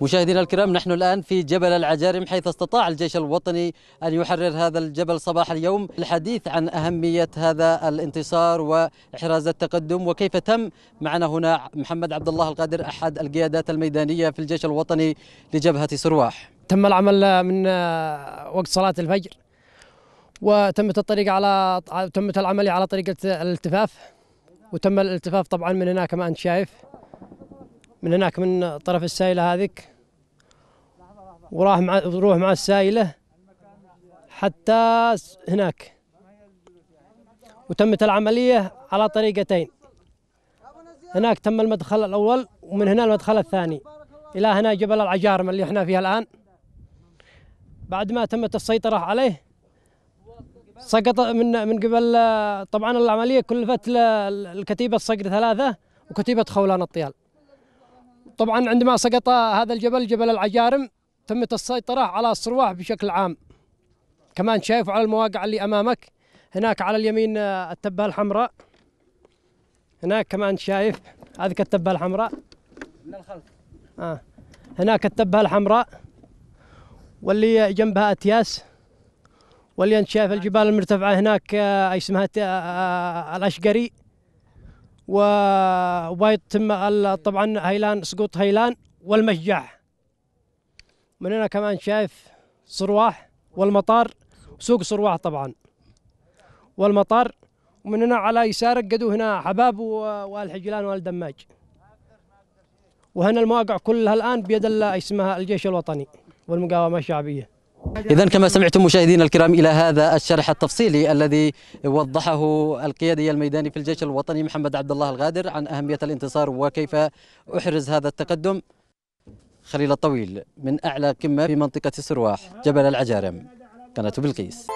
مشاهدينا الكرام نحن الآن في جبل العجارم حيث استطاع الجيش الوطني أن يحرر هذا الجبل صباح اليوم الحديث عن أهمية هذا الانتصار وإحراز التقدم وكيف تم معنا هنا محمد عبد الله القادر أحد القيادات الميدانية في الجيش الوطني لجبهة سرواح تم العمل من آه، وقت صلاة الفجر وتمت الطريقة على تمت العمل على طريقة الالتفاف وتم الالتفاف طبعا من هنا كما أنت شايف من هناك من طرف السائله هذيك وراح مع روح مع السائله حتى هناك وتمت العمليه على طريقتين هناك تم المدخل الاول ومن هنا المدخل الثاني الى هنا جبل العجارم اللي احنا فيها الان بعد ما تمت السيطره عليه سقط من من قبل طبعا العمليه كلفت الكتيبه الصقر ثلاثه وكتيبه خولان الطيال طبعا عندما سقط هذا الجبل جبل العجارم تمت السيطرة على الصرواح بشكل عام كمان شايف على المواقع اللي أمامك هناك على اليمين آه، التبة الحمراء هناك كمان شايف هذيك التبة الحمراء من الخلف آه. هناك التبة الحمراء واللي جنبها أتياس واللي أنت شايف الجبال المرتفعة هناك آه، اسمها آه، الأشقري وبيتم طبعا هيلان سقوط هيلان والمشجع من هنا كمان شايف صرواح والمطار سوق صرواح طبعا والمطار ومن هنا على يسارك قدو هنا حباب والحجلان والدماج وهنا المواقع كلها الآن بيد اسمها الجيش الوطني والمقاومة الشعبية إذا كما سمعتم مشاهدينا الكرام إلى هذا الشرح التفصيلي الذي وضحه القيادي الميداني في الجيش الوطني محمد عبد الله الغادر عن أهمية الانتصار وكيف أحرز هذا التقدم خليل الطويل من أعلى قمة في منطقة السرواح جبل العجارم قناة بلقيس